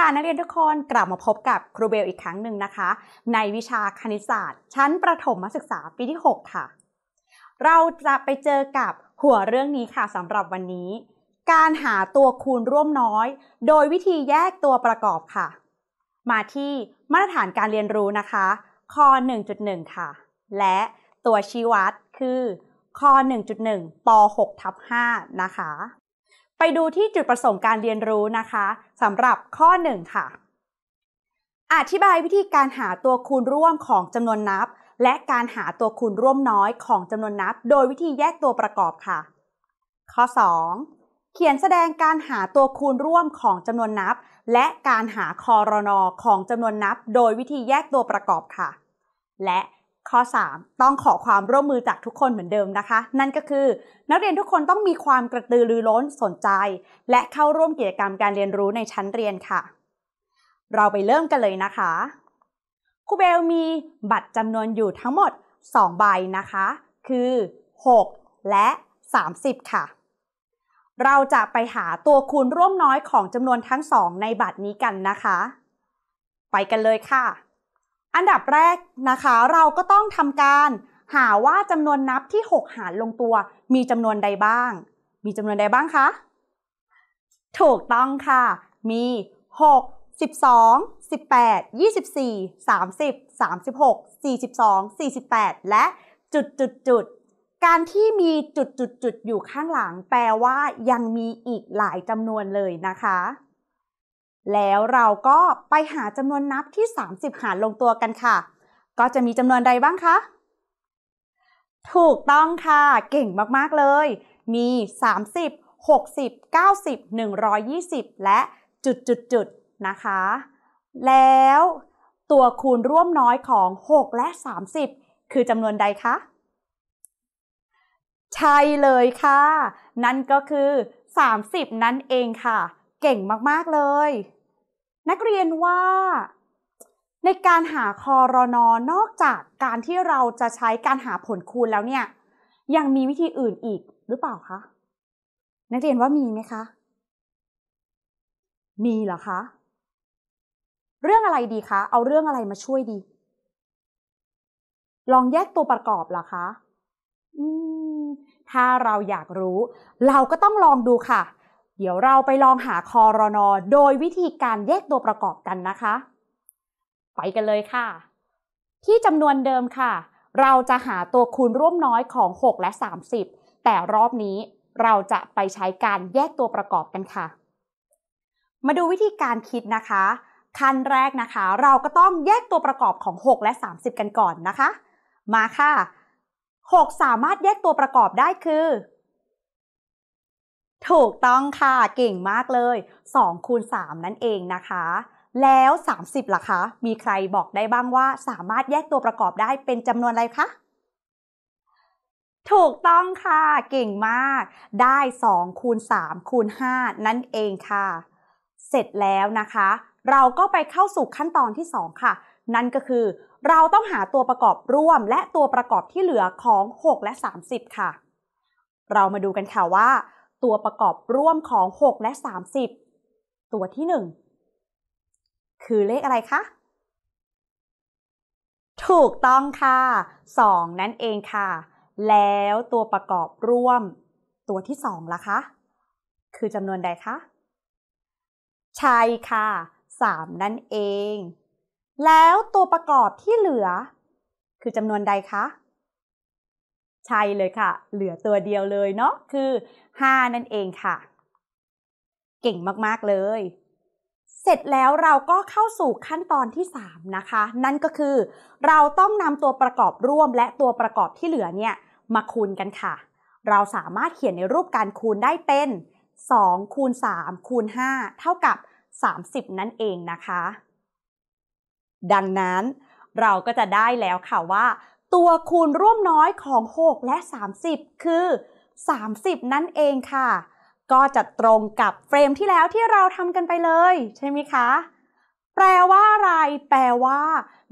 ค่ะนักเรียนทุกคนกลับมาพบกับครูเบลอีกครั้งหนึ่งนะคะ ในวิชาคณิตศาสตร์ ชั้นประถมศึกษาปีที่ 6 ค่ะ เราจะไปเจอกับหัวเรื่องนี้ค่ะสำหรับวันนี้ การหาตัวคูณร่วมน้อยโดยวิธีแยกตัวประกอบค่ะ มาที่มาตรฐานการเรียนรู้นะคะ ข้อ 1.1 ค่ะ และตัวชี้วัดคือข้อ 1.1 ป6ทับ 5 นะคะไปดูที่จุดประสงค์การเรียนรู้นะคะสำหรับข้อ 1 ค่ะอธิบายวิธีการหาตัวคูณร่วมของจำนวนนับ และการหาตัวคูณร่วมน้อยของจำนวนนับ โดยวิธีแยกตัวประกอบค่ะ ข้อ 2 เขียนแสดงการหาตัวคูณร่วมของจำนวนนับ และการหาคอรนอของจำนวนนับ โดยวิธีแยกตัวประกอบค่ะ และข้อ 3 ต้องขอความร่วมมือจากทุกคนเหมือนเดิมนะคะ นั่นก็คือ นักเรียนทุกคนต้องมีความกระตือรือร้นสนใจ และเข้าร่วมกิจกรรมการเรียนรู้ในชั้นเรียนค่ะ เราไปเริ่มกันเลยนะคะ ครูเบลมีบัตรจำนวนอยู่ทั้งหมด 2 ใบนะคะ คือ 6 และ 30 ค่ะ เราจะไปหาตัวคูณร่วมน้อยของจำนวนทั้งสองในบัตรนี้กันนะคะ ไปกันเลยค่ะอันดับแรกนะคะ เราก็ต้องทำการ หาว่าจำนวนนับที่ 6 หารลงตัว มีจำนวนใดบ้าง มีจำนวนใดบ้างคะถูกต้องค่ะ มี6 12 18 24 30 36 42 48 และจุดจุดจุด การที่มีจุดจุดจุดอยู่ข้างหลัง แปลว่ายังมีอีกหลายจำนวนเลยนะคะแล้วเราก็ไปหาจำนวนนับที่ 30 หารลงตัวกันค่ะ ก็จะมีจำนวนใดบ้างคะ ถูกต้องค่ะ เก่งมากๆเลย มี 30 60 90 120 และจุดจุดจุดนะคะ แล้วตัวคูณร่วมน้อยของ 6 และ 30 คือจำนวนใดคะ ใช่เลยค่ะ นั่นก็คือ 30 นั่นเองค่ะเก่งมากๆ เลย นักเรียนว่า ในการหาคอรอนอนอกจากการที่เราจะใช้การหาผลคูณแล้วเนี่ย ยังมีวิธีอื่นอีกหรือเปล่าคะนักเรียนว่ามีไหมคะมีเหรอคะเรื่องอะไรดีคะเอาเรื่องอะไรมาช่วยดี ลองแยกตัวประกอบเหรอคะอืมถ้าเราอยากรู้ เราก็ต้องลองดูค่ะเดี๋ยวเราไปลองหาคอรนอโดยวิธีการแยกตัวประกอบกันนะคะ ไปกันเลยค่ะ ที่จำนวนเดิมค่ะ เราจะหาตัวคูณร่วมน้อยของ 6 และ 30 แต่รอบนี้เราจะไปใช้การแยกตัวประกอบกันค่ะ มาดูวิธีการคิดนะคะขั้นแรกนะคะ เราก็ต้องแยกตัวประกอบของ 6 และ 30 กันก่อนนะคะ มาค่ะ 6 สามารถแยกตัวประกอบได้คือถูกต้องค่ะ เก่งมากเลย2คูณ3นั่นเองนะคะ แล้ว 30 ล่ะคะ มีใครบอกได้บ้างว่า สามารถแยกตัวประกอบได้เป็นจำนวนอะไรคะ ถูกต้องค่ะ เก่งมาก ได้2คูณ3คูณ5นั่นเองค่ะ เสร็จแล้วนะคะ เราก็ไปเข้าสู่ขั้นตอนที่ 2 ค่ะ นั่นก็คือ เราต้องหาตัวประกอบร่วม และตัวประกอบที่เหลือของ 6 และ 30 ค่ะ เรามาดูกันค่ะว่าตัวประกอบร่วมของ 6 และ 30 ตัวที่ 1 คือเลขอะไรคะ ถูกต้องค่ะ2นั่นเองค่ะ แล้วตัวประกอบร่วมตัวที่ 2 ล่ะคะคือจำนวนใดคะใช่ค่ะ 3 นั่นเอง แล้วตัวประกอบที่เหลือ คือจำนวนใดคะใช่เลยค่ะ เหลือตัวเดียวเลยเนาะ คือ 5 นั่นเองค่ะ เก่งมากๆเลย เสร็จแล้วเราก็เข้าสู่ขั้นตอนที่ 3 นะคะ นั่นก็คือ เราต้องนำตัวประกอบร่วมและตัวประกอบที่เหลือเนี่ยมาคูณกันค่ะ เราสามารถเขียนในรูปการคูณได้เป็น2คูณ3คูณ5เท่ากับ30 นั่นเองนะคะ ดังนั้นเราก็จะได้แล้วค่ะว่าตัวคูณร่วมน้อยของ 6 และ 30 คือ 30 นั่นเองค่ะ ก็จะตรงกับเฟรมที่แล้วที่เราทำกันไปเลย ใช่ไหมคะ แปลว่าอะไรแปลว่า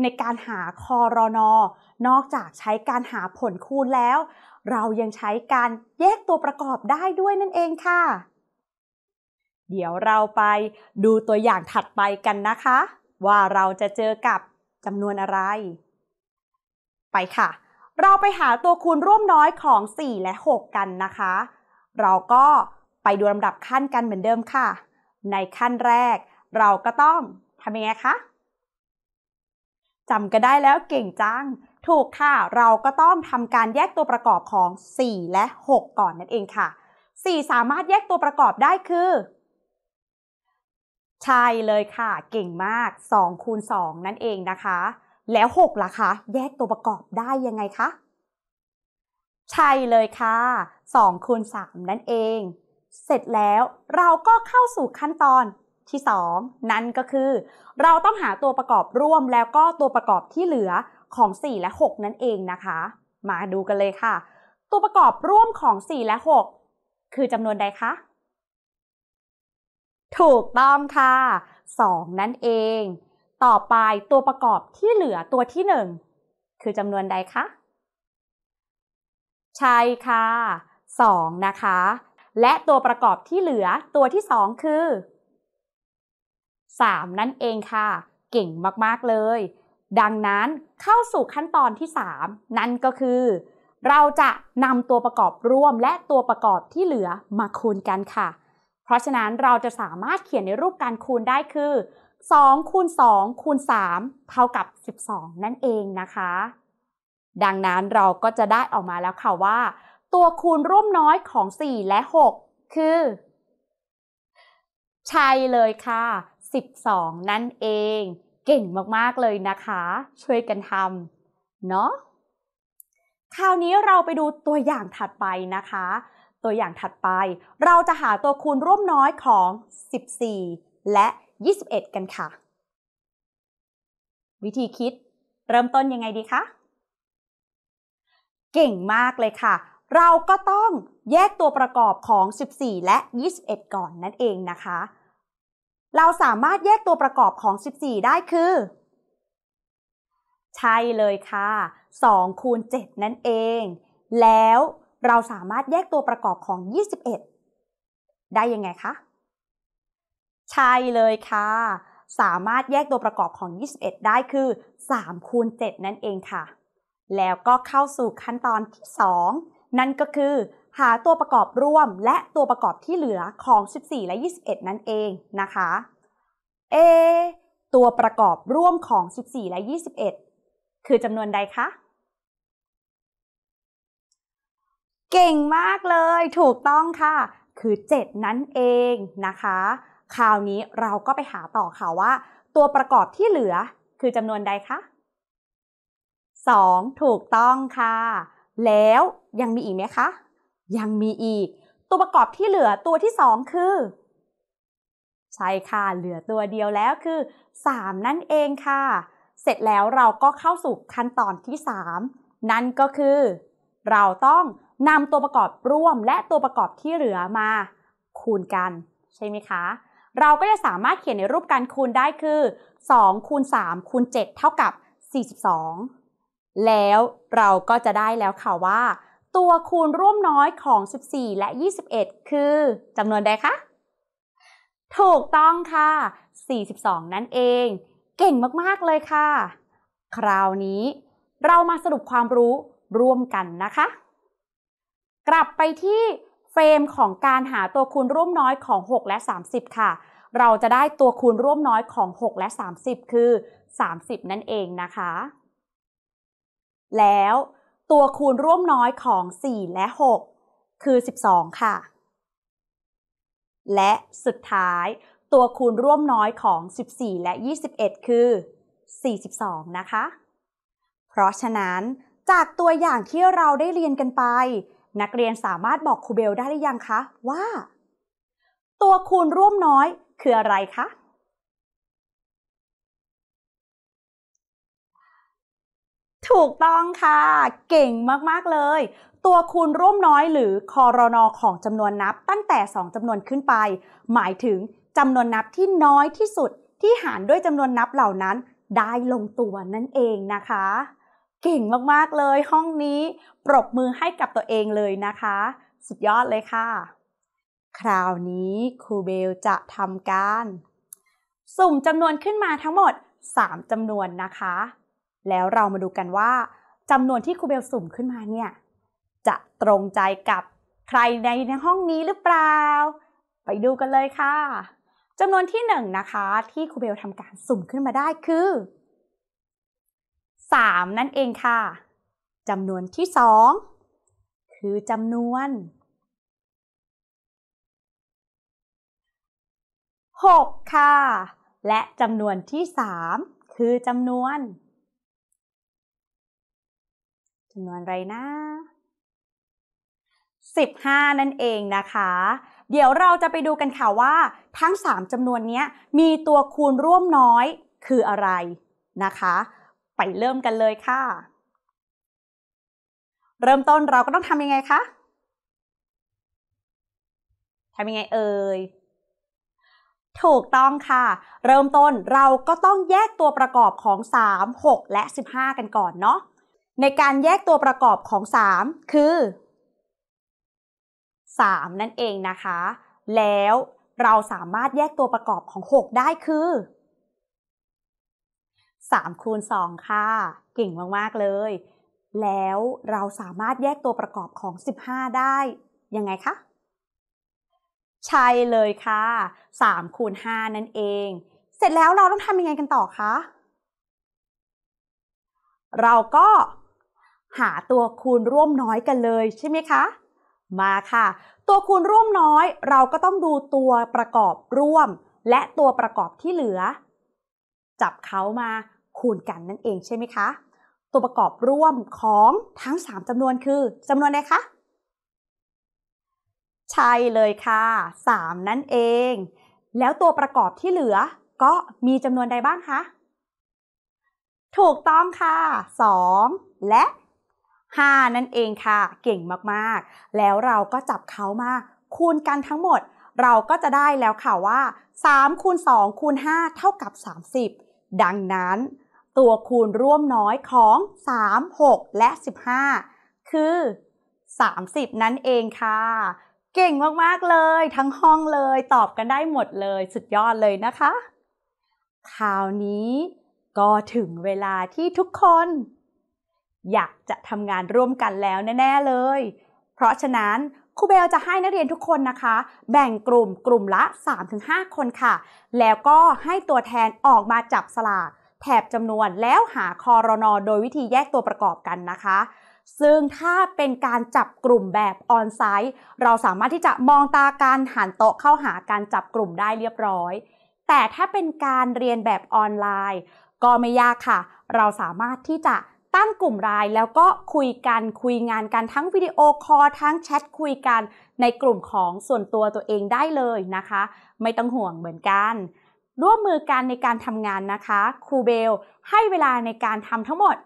ในการหาคอรอนอนอกจากใช้การหาผลคูณแล้ว เรายังใช้การแยกตัวประกอบได้ด้วยนั่นเองค่ะ เดี๋ยวเราไปดูตัวอย่างถัดไปกันนะคะ ว่าเราจะเจอกับจำนวนอะไรไปค่ะ เราไปหาตัวคูณร่วมน้อยของ4และ6กันนะคะ เราก็ไปดูลำดับขั้นกันเหมือนเดิมค่ะ ในขั้นแรกเราก็ต้องทำยังไงคะจำก็ได้แล้วเก่งจัง ถูกค่ะ เราก็ต้องทำการแยกตัวประกอบของ4และ 6 ก่อนนั่นเองค่ะ4สามารถแยกตัวประกอบได้คือใช่เลยค่ะ เก่งมาก2คูณ2นั่นเองนะคะแล้ว 6 ล่ะคะแยกตัวประกอบได้ยังไงคะใช่เลยค่ะ2คูณ3นั่นเอง เสร็จแล้วเราก็เข้าสู่ขั้นตอนที่2นั่นก็คือ เราต้องหาตัวประกอบร่วมแล้วก็ตัวประกอบที่เหลือของ4และ6นั่นเองนะคะมาดูกันเลยค่ะ ตัวประกอบร่วมของ4และ6คือจำนวนใดคะถูกต้องค่ะ2นั่นเองต่อไปตัวประกอบที่เหลือตัวที่หนึ่งคือจำนวนใดคะ ใช่ค่ะสองนะคะ และตัวประกอบที่เหลือตัวที่สองคือสามนั่นเองค่ะ เก่งมากๆเลย ดังนั้นเข้าสู่ขั้นตอนที่สามนั่นก็คือ เราจะนำตัวประกอบร่วมและตัวประกอบที่เหลือมาคูณกันค่ะ เพราะฉะนั้นเราจะสามารถเขียนในรูปการคูณได้คือ2คูณ2คูณ3เท่ากับ12นั่นเองนะคะ ดังนั้นเราก็จะได้ออกมาแล้วค่ะว่า ตัวคูณร่วมน้อยของ4และ6คือ ใช่เลยค่ะ12นั่นเอง เก่งมากๆเลยนะคะช่วยกันทำเนาะคราวนี้เราไปดูตัวอย่างถัดไปนะคะ ตัวอย่างถัดไป เราจะหาตัวคูณร่วมน้อยของ 14และ21 กันค่ะ วิธีคิด เริ่มต้นยังไงดีคะเก่งมากเลยค่ะ เราก็ต้องแยกตัวประกอบของ 14 และ 21 ก่อนนั่นเองนะคะ เราสามารถแยกตัวประกอบของ 14 ได้คือ ใช่เลยค่ะ 2คูณ7นั่นเอง แล้วเราสามารถแยกตัวประกอบของ 21 ได้ยังไงคะใช่เลยค่ะ สามารถแยกตัวประกอบของ 21 ได้คือ3คูณ7นั่นเองค่ะ แล้วก็เข้าสู่ขั้นตอนที่2นั่นก็คือ หาตัวประกอบร่วมและตัวประกอบที่เหลือของ 14 และ 21 นั่นเองนะคะเอตัวประกอบร่วมของ 14 และ 21 คือจำนวนใดคะเก่งมากเลยถูกต้องค่ะ คือ 7 นั่นเองนะคะคราวนี้เราก็ไปหาต่อค่ะว่าตัวประกอบที่เหลือคือจำนวนใดคะ 2. ถูกต้องค่ะ แล้วยังมีอีกไหมคะยังมีอีก ตัวประกอบที่เหลือตัวที่ 2 คือ ใช่ค่ะ เหลือตัวเดียวแล้วคือ 3 นั่นเองค่ะ เสร็จแล้วเราก็เข้าสู่ขั้นตอนที่ 3 นั่นก็คือ เราต้องนำตัวประกอบร่วมและตัวประกอบที่เหลือมา คูณกัน ใช่ไหมคะเราก็จะสามารถเขียนในรูปการคูณได้คือ2คูณ3คูณ7เท่ากับ42 แล้วเราก็จะได้แล้วค่ะว่า ตัวคูณร่วมน้อยของ 14 และ 21 คือจำนวนใดคะ ถูกต้องค่ะ 42 นั่นเอง เก่งมากๆเลยค่ะ คราวนี้เรามาสรุปความรู้ร่วมกันนะคะ กลับไปที่เฟรมของการหาตัวคูณร่วมน้อยของ 6 และ 30 ค่ะเราจะได้ตัวคูณร่วมน้อยของ 6 และ 30 คือ 30 นั่นเองนะคะ แล้วตัวคูณร่วมน้อยของ 4 และ 6 คือ 12 ค่ะ และสุดท้ายตัวคูณร่วมน้อยของ 14 และ 21 คือ 42 นะคะ เพราะฉะนั้นจากตัวอย่างที่เราได้เรียนกันไป นักเรียนสามารถบอกครูเบลได้หรือยังคะว่า ตัวคูณร่วมน้อยคืออะไรคะ ถูกต้องค่ะ เก่งมากๆ เลย ตัวคูณร่วมน้อยหรือคอรนอของจำนวนนับตั้งแต่2จำนวนขึ้นไป หมายถึงจำนวนนับที่น้อยที่สุดที่หารด้วยจำนวนนับเหล่านั้นได้ลงตัวนั่นเองนะคะ เก่งมากๆ เลยห้องนี้ ปรบมือให้กับตัวเองเลยนะคะ สุดยอดเลยค่ะคราวนี้ครูเบลจะทำการ สุ่มจำนวนขึ้นมาทั้งหมด3จำนวนนะคะ แล้วเรามาดูกันว่าจำนวนที่ครูเบลสุ่มขึ้นมาเนี่ยจะตรงใจกับใครในในห้องนี้หรือเปล่า ไปดูกันเลยค่ะจำนวนที่1นนะคะที่ครูเบลทำการสุ่มขึ้นมาได้คือ 3 นั่นเองค่ะจำนวนที่2คือจำนวน6 ค่ะ และจำนวนที่ 3 คือจำนวนจำนวนอะไรนะ 15 นั่นเองนะคะ เดี๋ยวเราจะไปดูกันค่ะว่าทั้ง 3จำนวนนี้มีตัวคูณร่วมน้อยคืออะไรนะคะ ไปเริ่มกันเลยค่ะ เริ่มต้นเราก็ต้องทำยังไงคะทำยังไงเอ่ยถูกต้องค่ะ เริ่มต้นเราก็ต้องแยกตัวประกอบของ 3 6 และ 15 กันก่อนเนาะในการแยกตัวประกอบของ 3 คือ 3 นั่นเองนะคะ แล้วเราสามารถแยกตัวประกอบของ 6 ได้คือ 3 คูณ 2 ค่ะเก่งมากๆเลย แล้วเราสามารถแยกตัวประกอบของ 15 ได้ ยังไงคะใช่เลยค่ะ3คูณ5นั่นเอง เสร็จแล้วเราต้องทำยังไงกันต่อคะ เราก็หาตัวคูณร่วมน้อยกันเลยใช่ไหมคะ มาค่ะ ตัวคูณร่วมน้อยเราก็ต้องดูตัวประกอบร่วม และตัวประกอบที่เหลือ จับเขามาคูณกันนั่นเองใช่ไหมคะ ตัวประกอบร่วมของทั้ง 3จำนวนคือจำนวนใดคะใช่เลยค่ะ 3 นั่นเอง แล้วตัวประกอบที่เหลือ ก็มีจำนวนใดบ้างคะ ถูกต้องค่ะ 2 และ 5 นั่นเองค่ะ เก่งมากๆ แล้วเราก็จับเขามาคูณกันทั้งหมด เราก็จะได้แล้วค่ะว่า3คูณ 2 คูณ 5 เท่ากับ30 ดังนั้นตัวคูณร่วมน้อยของ 3 6 และ 15 คือ 30 นั่นเองค่ะเก่งมากๆ เลย ทั้งห้องเลยตอบกันได้หมดเลยสุดยอดเลยนะคะคราวนี้ ก็ถึงเวลาที่ทุกคน อยากจะทำงานร่วมกันแล้วแน่ๆเลย เพราะฉะนั้นครูเบลจะให้นักเรียนทุกคนนะคะ แบ่งกลุ่มกลุ่มละ3-5คนค่ะ แล้วก็ให้ตัวแทนออกมาจับสลากแถบจำนวนแล้วหาคอรนอโดยวิธีแยกตัวประกอบกันนะคะซึ่งถ้าเป็นการจับกลุ่มแบบออนไซต์เราสามารถที่จะมองตาการหันโต๊ะเข้าหาการจับกลุ่มได้เรียบร้อย แต่ถ้าเป็นการเรียนแบบออนไลน์ ก็ไม่ยากค่ะ เราสามารถที่จะตั้งกลุ่มรายแล้วก็คุยกันคุยงานกันทั้งวิดีโอคอลทั้งแชทคุยกันในกลุ่มของส่วนตัวตัวเองได้เลยนะคะ ไม่ต้องห่วงเหมือนกัน ร่วมมือกันในการทำงานนะคะครูเบลให้เวลาในการทำทั้งหมด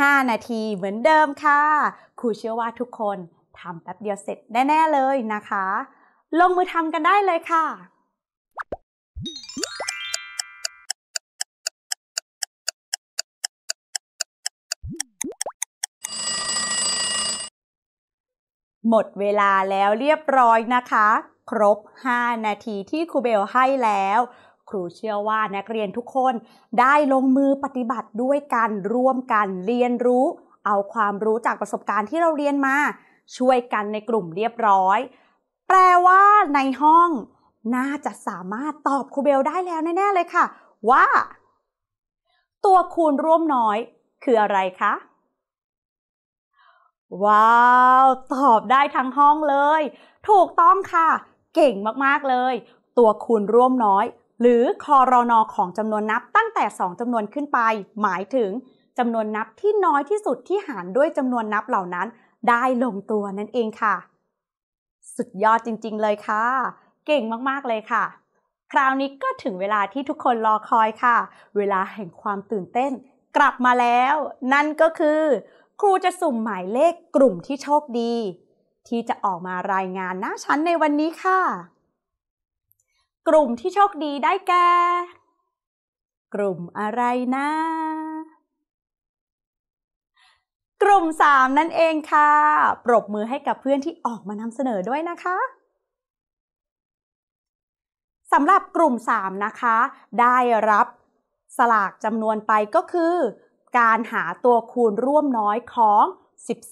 5 นาทีเหมือนเดิมค่ะ ครูเชื่อว่าทุกคนทำแป๊บเดียวเสร็จแน่ ๆ เลยนะคะ ลงมือทำกันได้เลยค่ะ หมดเวลาแล้วเรียบร้อยนะคะ ครบ 5 นาทีที่ครูเบลให้แล้วครูเชื่อว่านักเรียนทุกคนได้ลงมือปฏิบัติด้วยกันร่วมกันเรียนรู้ เอาความรู้จากประสบการณ์ที่เราเรียนมา ช่วยกันในกลุ่มเรียบร้อย แปลว่า ในห้อง น่าจะสามารถตอบครูเบลได้แล้วแน่ ๆ เลยค่ะ ว่า ตัวคูณร่วมน้อย คืออะไรคะว้าวตอบได้ทั้งห้องเลย ถูกต้องค่ะ เก่งมากๆเลย ตัวคูณร่วมน้อยหรือคอรอนอของจำนวนนับตั้งแต่2จำนวนขึ้นไป หมายถึงจำนวนนับที่น้อยที่สุดที่หารด้วยจำนวนนับเหล่านั้น ได้ลงตัวนั่นเองค่ะ สุดยอดจริงๆเลยค่ะ เก่งมากๆเลยค่ะ คราวนี้ก็ถึงเวลาที่ทุกคนรอคอยค่ะ เวลาแห่งความตื่นเต้นกลับมาแล้ว นั่นก็คือครูจะสุ่มหมายเลขกลุ่มที่โชคดี ที่จะออกมารายงานหน้าชั้นในวันนี้ค่ะกลุ่มที่โชคดีได้แก่กลุ่มอะไรนะ กลุ่มสามนั่นเองค่ะ ปรบมือให้กับเพื่อนที่ออกมานำเสนอด้วยนะคะสำหรับกลุ่มสามนะคะ ได้รับสลากจำนวนไปก็คือ การหาตัวคูณร่วมน้อยของ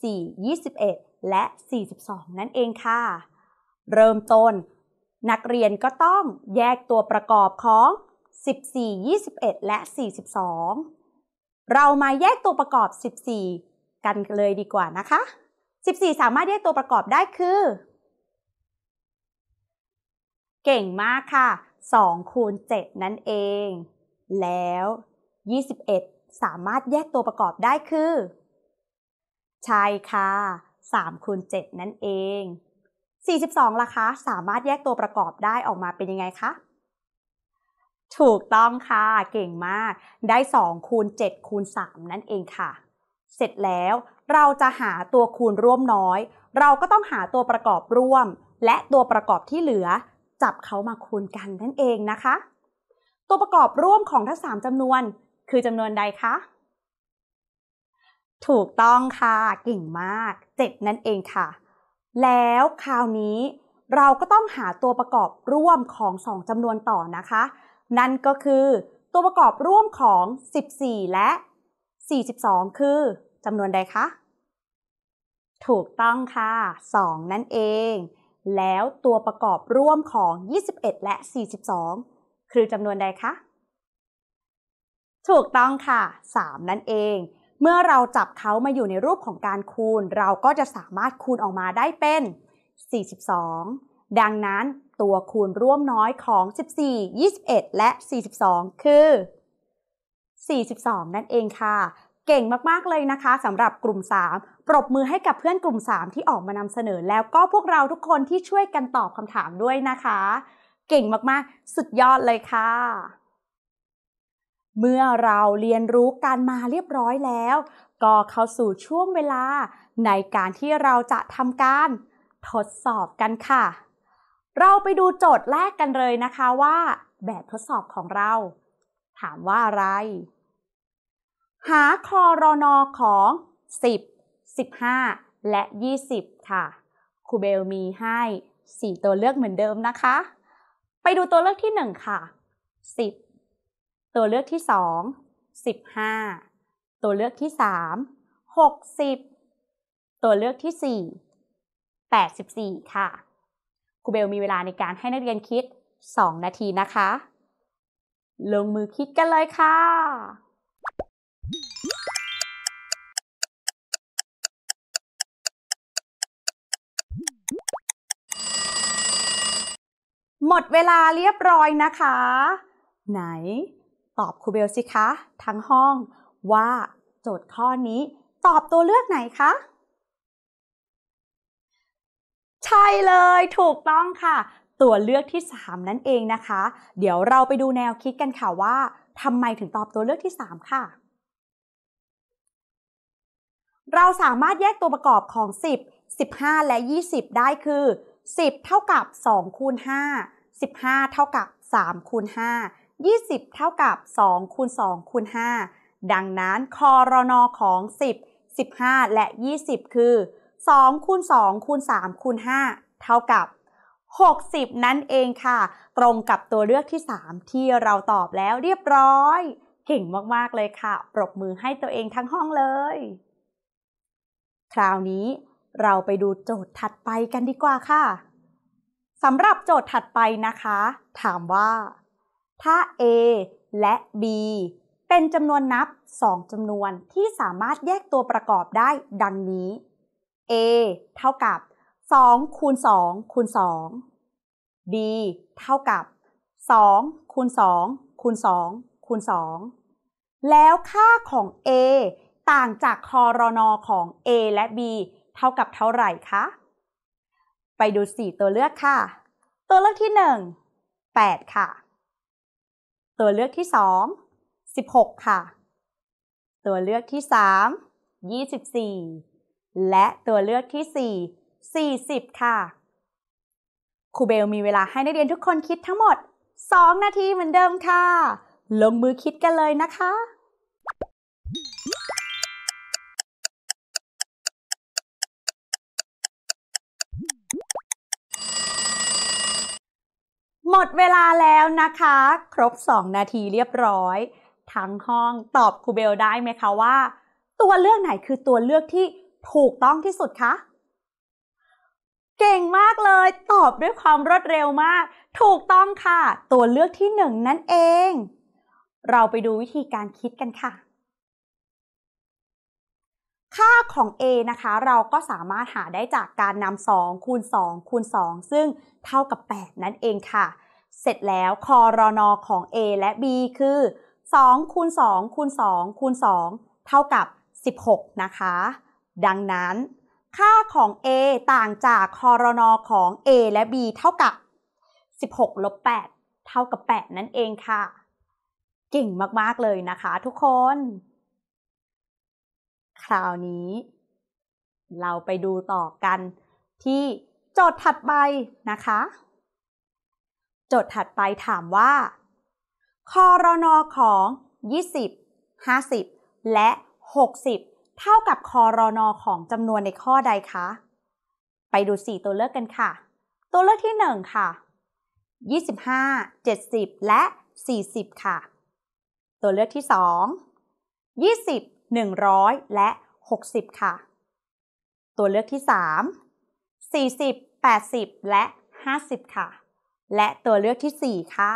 14 21 และ 42 นั่นเองค่ะ เริ่มต้นนักเรียนก็ต้องแยกตัวประกอบของ 14 21 และ 42 เรามาแยกตัวประกอบ 14 กันเลยดีกว่านะคะ 14 สามารถแยกตัวประกอบได้คือ เก่งมากค่ะ2คูณ7นั่นเอง แล้ว 21 สามารถแยกตัวประกอบได้คือ ใช่ค่ะ3คูณ7นั่นเอง42ล่ะคะ สามารถแยกตัวประกอบได้ออกมาเป็นยังไงคะ ถูกต้องค่ะเก่งมาก ได้2คูณ7คูณ3นั่นเองค่ะ เสร็จแล้ว เราจะหาตัวคูณร่วมน้อย เราก็ต้องหาตัวประกอบร่วม และตัวประกอบที่เหลือ จับเขามาคูณกันนั่นเองนะคะ ตัวประกอบร่วมของทั้ง3จำนวนคือจำนวนใดคะ ถูกต้องค่ะเก่งมาก 7 นั่นเองค่ะแล้วคราวนี้เราก็ต้องหาตัวประกอบร่วมของสองจำนวนต่อนะคะ นั่นก็คือ ตัวประกอบร่วมของ 14 และ 42 คือจำนวนใดคะถูกต้องค่ะ 2 นั่นเอง แล้วตัวประกอบร่วมของ 21 และ 42 คือจำนวนใดคะ ถูกต้องค่ะ 3 นั่นเองเมื่อเราจับเขามาอยู่ในรูปของการคูณ เราก็จะสามารถคูณออกมาได้เป็น 42 ดังนั้นตัวคูณร่วมน้อยของ 14 21 และ 42 คือ 42 นั่นเองค่ะ เก่งมากๆ เลยนะคะสำหรับกลุ่ม 3 ปรบมือให้กับเพื่อนกลุ่ม 3 ที่ออกมานำเสนอ แล้วก็พวกเราทุกคนที่ช่วยกันตอบคำถามด้วยนะคะ เก่งมากๆ สุดยอดเลยค่ะเมื่อเราเรียนรู้การมาเรียบร้อยแล้วก็เข้าสู่ช่วงเวลาในการที่เราจะทำการ ทดสอบกันค่ะ เราไปดูโจทย์แรกกันเลยนะคะว่าแบบทดสอบของเรา ถามว่าอะไร หาคอรอนอของ 10 15 และ 20 ค่ะครูเบลมีให้ 4 ตัวเลือกเหมือนเดิมนะคะ ไปดูตัวเลือกที่ 1 ค่ะ10ตัวเลือกที่สสองิบห้า ตัวเลือกที่สาม หกสิบ ตัวเลือกที่สสี่ แปดิบสี่ค่ะ ครูเบลมีเวลาในการให้นักเรียนคิดสองนาทีนะคะ ลงมือคิดกันเลยค่ะ หมดเวลาเรียบร้อยนะคะ ไหนตอบครูเบลสิคะ ทั้งห้องว่า โจทย์ข้อนี้ตอบตัวเลือกไหนคะ ใช่เลยถูกต้องค่ะ ตัวเลือกที่ 3 นั่นเองนะคะ เดี๋ยวเราไปดูแนวคิดกันค่ะว่าทำไมถึงตอบตัวเลือกที่ 3 ค่ะ เราสามารถแยกตัวประกอบของ 10 15 และ 20 ได้คือ 10 เท่ากับ 2คูณ5 15 เท่ากับ 3คูณ5 20เท่ากับ 2คูณ2คูณ5 ดังนั้นคอรนอของ 10 15 และ 20 คือ 2คูณ2คูณ3คูณ5 เท่ากับ 60 นั่นเองค่ะ ตรงกับตัวเลือกที่ 3 ที่เราตอบแล้วเรียบร้อยเก่งมาก ๆ เลยค่ะ ปรบมือให้ตัวเองทั้งห้องเลย คราวนี้เราไปดูโจทย์ถัดไปกันดีกว่าค่ะสำหรับโจทย์ถัดไปนะคะ ถามว่าถ้า A และ B เป็นจำนวนนับ 2 จำนวนที่สามารถแยกตัวประกอบได้ดังนี้ A เท่ากับ 2คูณ2คูณ2 B เท่ากับ 2คูณ2คูณ2คูณ2 แล้วค่าของ A ต่างจากคอรนอของ A และ B เท่ากับเท่าไหร่คะ ไปดู 4 ตัวเลือกค่ะ ตัวเลือกที่ 1 8 ค่ะตัวเลือกที่สองสิบหกค่ะ ตัวเลือกที่สามยี่สิบสี่และตัวเลือกที่สี่สี่สิบค่ะครูเบลมีเวลาให้นักเรียนทุกคนคิดทั้งหมดสองนาทีเหมือนเดิมค่ะ ลงมือคิดกันเลยนะคะหมดเวลาแล้วนะคะ ครบ 2 นาทีเรียบร้อย ทั้งห้องตอบครูเบลได้ไหมคะว่า ตัวเลือกไหนคือตัวเลือกที่ถูกต้องที่สุดคะ เก่งมากเลยตอบด้วยความรวดเร็วมาก ถูกต้องค่ะ ตัวเลือกที่หนึ่งนั่นเอง เราไปดูวิธีการคิดกันค่ะค่าของ a นะคะ เราก็สามารถหาได้จากการนำ2คูณ2คูณ2ซึ่งเท่ากับ 8 นั่นเองค่ะ เสร็จแล้วคอรอนอของ a และ b คือ2คูณ2คูณ2คูณ2เท่ากับ 16นะคะดังนั้น ค่าของ a ต่างจากคอรอนอของ a และ b เท่ากับ 16ลบ8เท่ากับ8นั่นเองค่ะเก่งมาก ๆ เลยนะคะ ทุกคนคราวนี้ เราไปดูต่อกันที่โจทย์ถัดไปนะคะ โจทย์ถัดไปถามว่า คอรนอของ 20 50 และ 60 เท่ากับคอรนอของจำนวนในข้อใดคะ ไปดู 4 ตัวเลือกกันค่ะ ตัวเลือกที่ 1 ค่ะ 25 70 และ 40 ค่ะ ตัวเลือกที่ 2 20 100 และ 60 ค่ะ ตัวเลือกที่ 3 40 80 และ 50 ค่ะ และตัวเลือกที่ 4 ค่ะ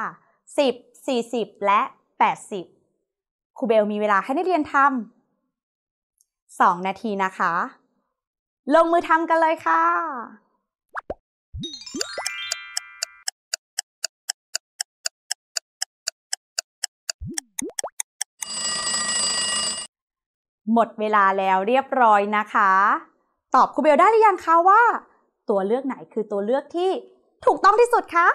10 40 และ 80ครูเบลมีเวลาให้นักเรียนทำ2นาทีนะคะ ลงมือทำกันเลยค่ะหมดเวลาแล้วเรียบร้อยนะคะ ตอบครูเบลได้หรือยังคะว่า ตัวเลือกไหนคือตัวเลือกที่ถูกต้องที่สุดคะ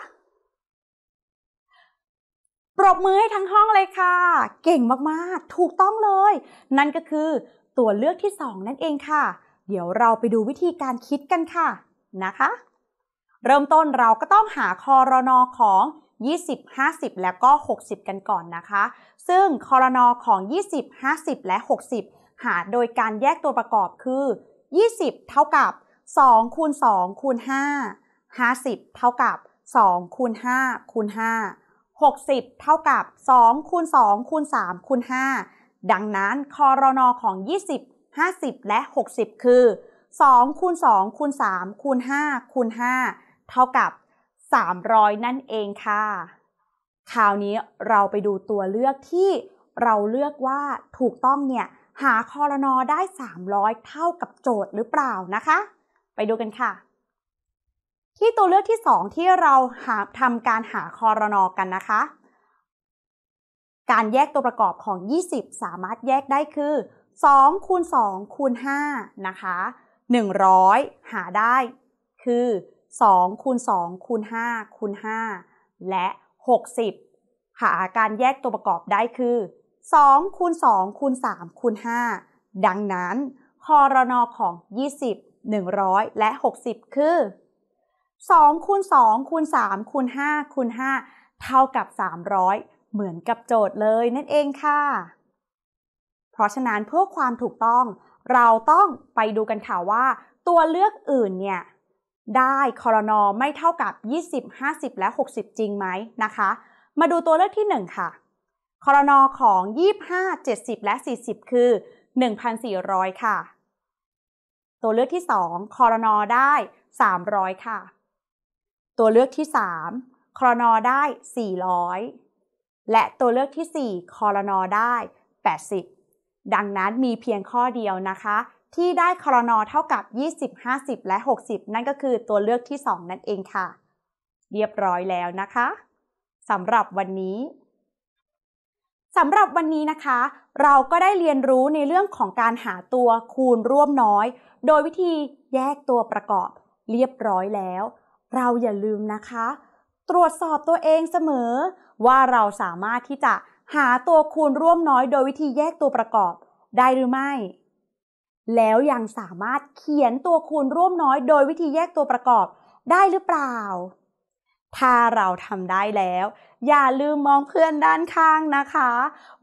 ปรบมือให้ทั้งห้องเลยค่ะ เก่งมากๆ ถูกต้องเลย นั่นก็คือตัวเลือกที่สองนั่นเองค่ะ เดี๋ยวเราไปดูวิธีการคิดกันค่ะนะคะ เริ่มต้นเราก็ต้องหาคอรนอของ 20 50แล้วก็ 60 กันก่อนนะคะ ซึ่งคอรนอของ 20 50และ60หารโดยการแยกตัวประกอบคือ 20 เท่ากับ 2 คูณ 2 คูณ 5 50 เท่ากับ 2 คูณ 5 คูณ 5 60 เท่ากับ 2 คูณ 2 คูณ 3 คูณ 5 ดังนั้นคอรนอของ 20 50 และ 60 คือ 2 คูณ 2 คูณ 3 คูณ 5 คูณ 5 เท่ากับ 300 นั่นเองค่ะ คราวนี้เราไปดูตัวเลือกที่เราเลือกว่าถูกต้องเนี่ยหาคอรนอได้ 300 เท่ากับโจทย์หรือเปล่า นะคะ ไปดูกันค่ะ ที่ตัวเลือกที่ 2 ที่เราหาทำการหาคอรนอกันนะคะการแยกตัวประกอบของ 20 สามารถแยกได้คือ 2คูณ2คูณ5นะคะ100 หาได้ คือ 2คูณ2คูณ5คูณ5 และ 60 หาการแยกตัวประกอบได้คือ2คูณ2คูณ3คูณ5 ดังนั้น คอรนอของ 20 100 และ 60 คือ 2คูณ2คูณ3คูณ5คูณ5 เท่ากับ 300 เหมือนกับโจทย์เลยนั่นเองค่ะ เพราะฉะนั้นเพื่อความถูกต้องเราต้องไปดูกันค่ะว่า ตัวเลือกอื่นเนี่ย ได้คอรนอไม่เท่ากับ 20 50 และ 60 จริงไหมนะคะ มาดูตัวเลือกที่ 1 ค่ะคอรนอของ25 70 และ 40 คือ 1,400 ค่ะ ตัวเลือกที่2คอรนอได้ 300 ค่ะ ตัวเลือกที่3คอรนอได้ 400 และตัวเลือกที่4คอรนอได้ 80 ดังนั้น มีเพียงข้อเดียวนะคะ ที่ได้คอรนอเท่ากับ20 50 และ 60 นั่นก็คือตัวเลือกที่2นั่นเองค่ะ เรียบร้อยแล้วนะคะสำหรับวันนี้สำหรับวันนี้นะคะ เราก็ได้เรียนรู้ในเรื่องของการหาตัวคูณร่วมน้อย โดยวิธีแยกตัวประกอบ เรียบร้อยแล้ว เราอย่าลืมนะคะ ตรวจสอบตัวเองเสมอว่าเราสามารถที่จะหาตัวคูณร่วมน้อย โดยวิธีแยกตัวประกอบได้หรือไม่ แล้วยังสามารถเขียนตัวคูณร่วมน้อย โดยวิธีแยกตัวประกอบได้หรือเปล่าถ้าเราทำได้แล้ว อย่าลืมมองเพื่อนด้านข้างนะคะ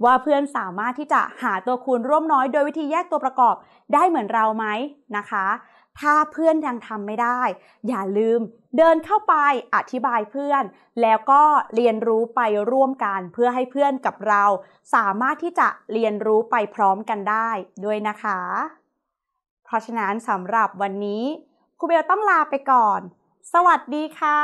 ว่าเพื่อนสามารถที่จะหาตัวคูณร่วมน้อย โดยวิธีแยกตัวประกอบได้เหมือนเราไหมนะคะ ถ้าเพื่อนยังทำไม่ได้ อย่าลืมเดินเข้าไปอธิบายเพื่อน แล้วก็เรียนรู้ไปร่วมกันเพื่อให้เพื่อนกับเรา สามารถที่จะเรียนรู้ไปพร้อมกันได้ด้วยนะคะ เพราะฉะนั้นสำหรับวันนี้ ครูเบลต้องลาไปก่อนสวัสดีค่ะ